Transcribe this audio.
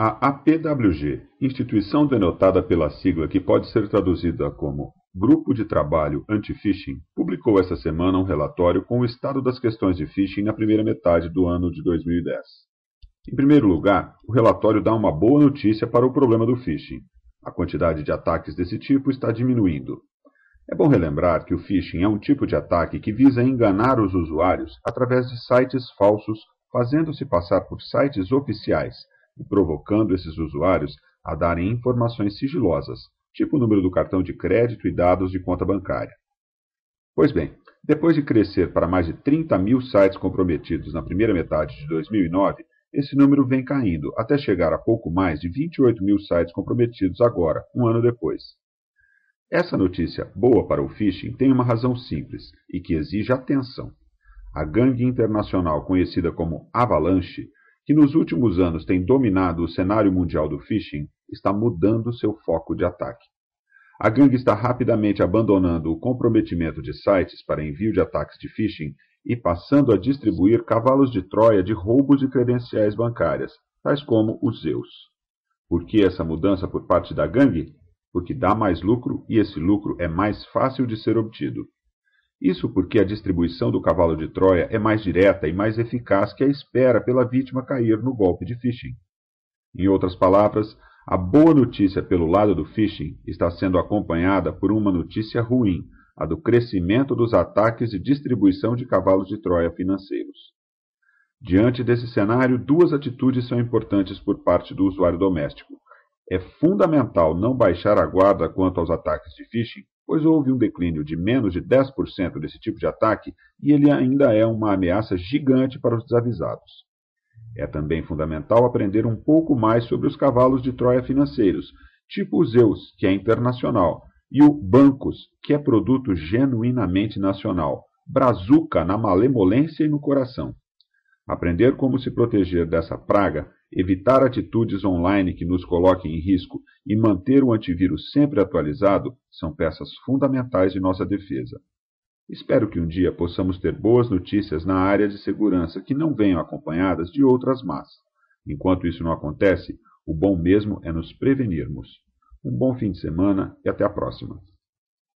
A APWG, instituição denotada pela sigla que pode ser traduzida como Grupo de Trabalho Anti-Phishing, publicou essa semana um relatório com o estado das questões de phishing na primeira metade do ano de 2010. Em primeiro lugar, o relatório dá uma boa notícia para o problema do phishing. A quantidade de ataques desse tipo está diminuindo. É bom relembrar que o phishing é um tipo de ataque que visa enganar os usuários através de sites falsos, fazendo-se passar por sites oficiais e provocando esses usuários a darem informações sigilosas, tipo o número do cartão de crédito e dados de conta bancária. Pois bem, depois de crescer para mais de 30 mil sites comprometidos na primeira metade de 2009, esse número vem caindo até chegar a pouco mais de 28 mil sites comprometidos agora, um ano depois. Essa notícia boa para o phishing tem uma razão simples e que exige atenção. A gangue internacional conhecida como Avalanche que nos últimos anos tem dominado o cenário mundial do phishing, está mudando seu foco de ataque. A gangue está rapidamente abandonando o comprometimento de sites para envio de ataques de phishing e passando a distribuir cavalos de Troia de roubos de credenciais bancárias, tais como os Zeus. Por que essa mudança por parte da gangue? Porque dá mais lucro e esse lucro é mais fácil de ser obtido. Isso porque a distribuição do cavalo de Troia é mais direta e mais eficaz que a espera pela vítima cair no golpe de phishing. Em outras palavras, a boa notícia pelo lado do phishing está sendo acompanhada por uma notícia ruim, a do crescimento dos ataques e distribuição de cavalos de Troia financeiros. Diante desse cenário, duas atitudes são importantes por parte do usuário doméstico. É fundamental não baixar a guarda quanto aos ataques de phishing pois houve um declínio de menos de 10% desse tipo de ataque e ele ainda é uma ameaça gigante para os desavisados. É também fundamental aprender um pouco mais sobre os cavalos de Troia financeiros, tipo o Zeus, que é internacional, e o Bancos, que é produto genuinamente nacional, brazuca na malemolência e no coração. Aprender como se proteger dessa praga Evitar atitudes online que nos coloquem em risco e manter o antivírus sempre atualizado são peças fundamentais de nossa defesa. Espero que um dia possamos ter boas notícias na área de segurança que não venham acompanhadas de outras más. Enquanto isso não acontece, o bom mesmo é nos prevenirmos. Um bom fim de semana e até a próxima.